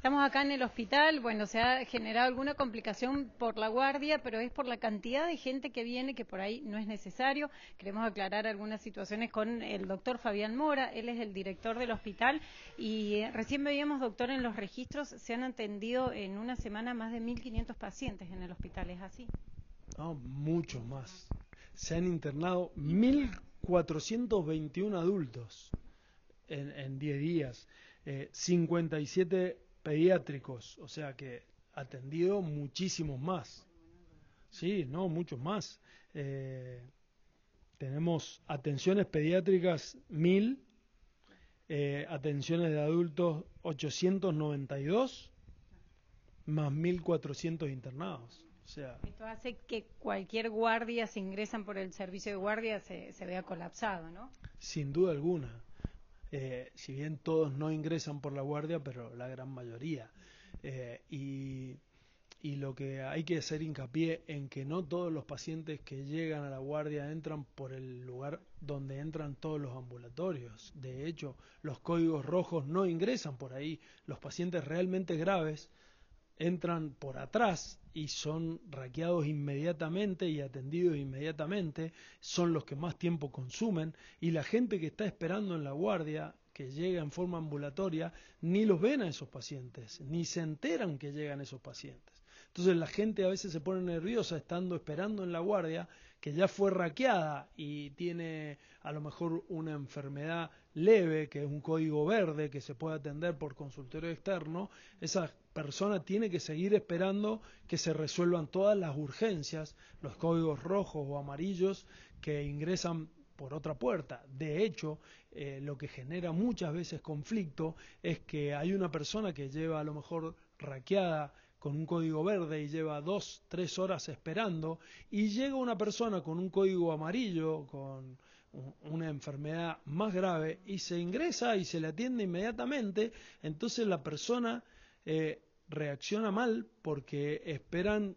Estamos acá en el hospital, bueno, se ha generado alguna complicación por la guardia, pero es por la cantidad de gente que viene que por ahí no es necesario. Queremos aclarar algunas situaciones con el doctor Fabián Mora, él es el director del hospital y eh, recién veíamos, doctor, en los registros se han atendido en una semana más de 1.500 pacientes en el hospital, ¿es así? No, mucho más. Se han internado 1.421 adultos en 10 días. 57 eh, pediátricos, o sea que atendido muchísimos más. Sí, no, muchos más. Eh, tenemos atenciones pediátricas mil eh, atenciones de adultos 892, más 1400 internados. O sea, Esto hace que cualquier guardia, si ingresan por el servicio de guardia, se, se vea colapsado, ¿no? Sin duda alguna. Eh, si bien todos no ingresan por la guardia, pero la gran mayoría. Eh, y, y, lo que hay que hacer hincapié en que no todos los pacientes que llegan a la guardia entran por el lugar donde entran todos los ambulatorios. De hecho, los códigos rojos no ingresan por ahí. Los pacientes realmente graves entran por atrás y son raqueados inmediatamente y atendidos inmediatamente, son los que más tiempo consumen y la gente que está esperando en la guardia que llega en forma ambulatoria, ni los ven a esos pacientes, ni se enteran que llegan esos pacientes. Entonces la gente a veces se pone nerviosa estando esperando en la guardia que ya fue raqueada y tiene a lo mejor una enfermedad leve, que es un código verde que se puede atender por consultorio externo, esa persona tiene que seguir esperando que se resuelvan todas las urgencias, los códigos rojos o amarillos que ingresan por otra puerta. De hecho, eh, lo que genera muchas veces conflicto es que hay una persona que lleva a lo mejor raqueada con un código verde y lleva dos, tres horas esperando, y llega una persona con un código amarillo, con una enfermedad más grave, y se ingresa y se le atiende inmediatamente, entonces la persona eh, reacciona mal porque esperan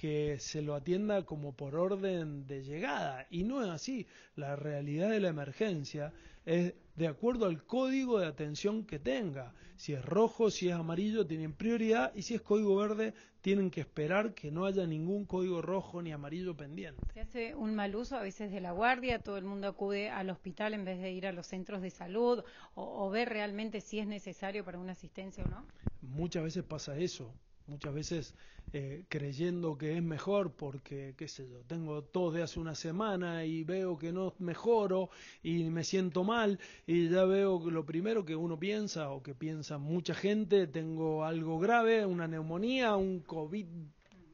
que se lo atienda como por orden de llegada, y no es así. La realidad de la emergencia es de acuerdo al código de atención que tenga. Si es rojo, si es amarillo, tienen prioridad y si es código verde, tienen que esperar que no haya ningún código rojo ni amarillo pendiente. Se hace un mal uso a veces de la guardia, todo el mundo acude al hospital en vez de ir a los centros de salud o, o ver realmente si es necesario para una asistencia o no. Muchas veces pasa eso muchas veces eh, creyendo que es mejor porque, qué sé yo, tengo tos de hace una semana y veo que no mejoro y me siento mal y ya veo que lo primero que uno piensa o que piensa mucha gente, tengo algo grave, una neumonía, un COVID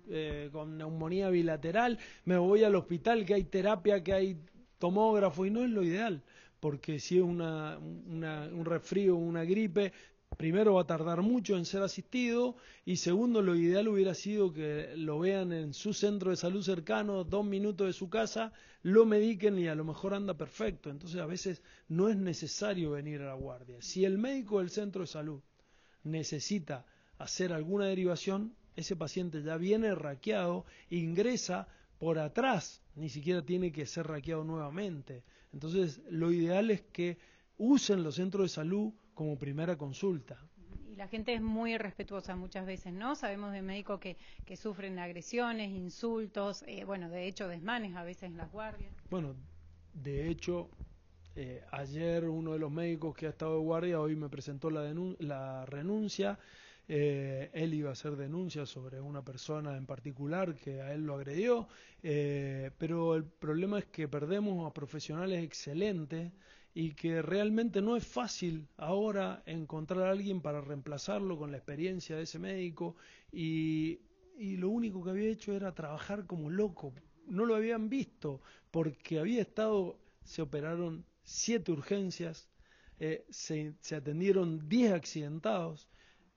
eh, con neumonía bilateral, me voy al hospital que hay terapia, que hay tomógrafo y no es lo ideal porque si es una, un resfrío, una gripe, primero va a tardar mucho en ser asistido y segundo lo ideal hubiera sido que lo vean en su centro de salud cercano, dos minutos de su casa, lo mediquen y a lo mejor anda perfecto. Entonces a veces no es necesario venir a la guardia. Si el médico del centro de salud necesita hacer alguna derivación, ese paciente ya viene raqueado, ingresa por atrás, ni siquiera tiene que ser raqueado nuevamente. Entonces lo ideal es que usen los centros de salud como primera consulta. Y la gente es muy respetuosa muchas veces, ¿no? Sabemos de médicos que, sufren agresiones, insultos, eh, bueno, de hecho desmanes a veces en las guardias. Bueno, de hecho, eh, ayer uno de los médicos que ha estado de guardia hoy me presentó la, la renuncia. Eh, él iba a hacer denuncia sobre una persona en particular que a él lo agredió, pero el problema es que perdemos a profesionales excelentes y que realmente no es fácil ahora encontrar a alguien para reemplazarlo con la experiencia de ese médico y, lo único que había hecho era trabajar como loco. No lo habían visto porque había estado, se operaron siete urgencias, eh, se, se atendieron diez accidentados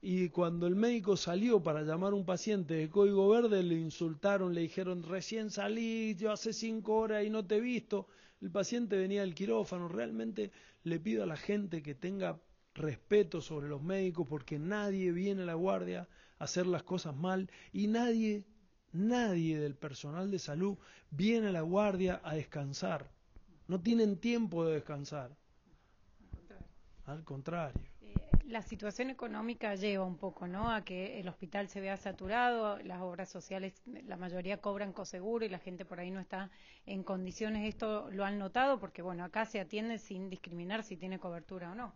y cuando el médico salió para llamar a un paciente de código verde, le insultaron, le dijeron, recién salí, yo hace cinco horas y no te he visto el paciente venía del quirófano, realmente le pido a la gente que tenga respeto sobre los médicos porque nadie viene a la guardia a hacer las cosas mal y nadie, nadie del personal de salud viene a la guardia a descansar. No tienen tiempo de descansar. Al contrario la situación económica lleva un poco, ¿no? A que el hospital se vea saturado, las obras sociales, la mayoría cobran coseguro y la gente por ahí no está en condiciones. Esto lo han notado porque, bueno, acá se atiende sin discriminar si tiene cobertura o no.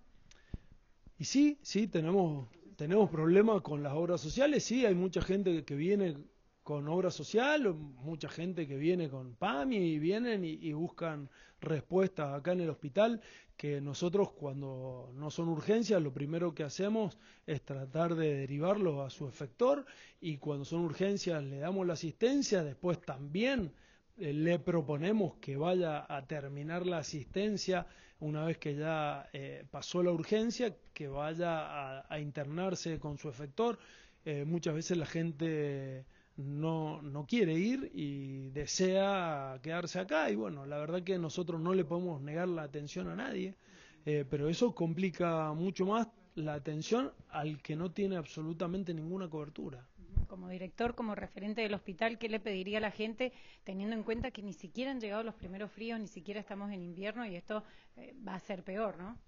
Y sí, sí, tenemos, tenemos problemas con las obras sociales, sí, hay mucha gente que viene con obra social, mucha gente que viene con PAMI y vienen y, buscan respuestas acá en el hospital, que nosotros cuando no son urgencias, lo primero que hacemos es tratar de derivarlo a su efector y cuando son urgencias le damos la asistencia, después también eh, le proponemos que vaya a terminar la asistencia una vez que ya eh, pasó la urgencia, que vaya a, internarse con su efector. Eh, muchas veces la gente no, no quiere ir y desea quedarse acá. Y bueno, la verdad que nosotros no le podemos negar la atención a nadie, eh, pero eso complica mucho más la atención al que no tiene absolutamente ninguna cobertura. Como director, como referente del hospital, ¿qué le pediría a la gente teniendo en cuenta que ni siquiera han llegado los primeros fríos, ni siquiera estamos en invierno y esto eh, va a ser peor, ¿no?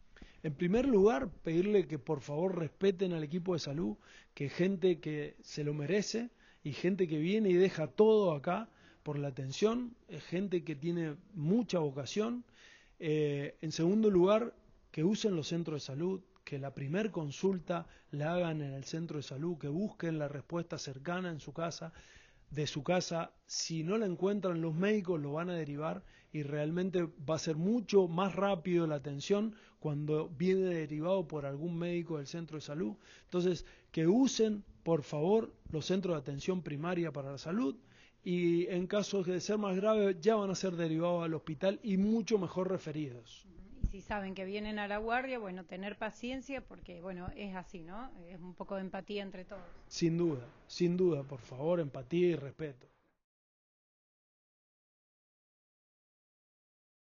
En primer lugar, pedirle que por favor respeten al equipo de salud, que gente que se lo merece y gente que viene y deja todo acá por la atención, es gente que tiene mucha vocación. Eh, en segundo lugar, que usen los centros de salud, que la primer consulta la hagan en el centro de salud, que busquen la respuesta cercana en su casa, de su casa, si no la encuentran los médicos, lo van a derivar y realmente va a ser mucho más rápido la atención cuando viene derivado por algún médico del centro de salud. Entonces, que usen, por favor, los centros de atención primaria para la salud y en casos de ser más grave ya van a ser derivados al hospital y mucho mejor referidos si saben que vienen a la guardia, bueno, tener paciencia porque, bueno, es así, ¿no? Es un poco de empatía entre todos. Sin duda, sin duda, por favor, empatía y respeto.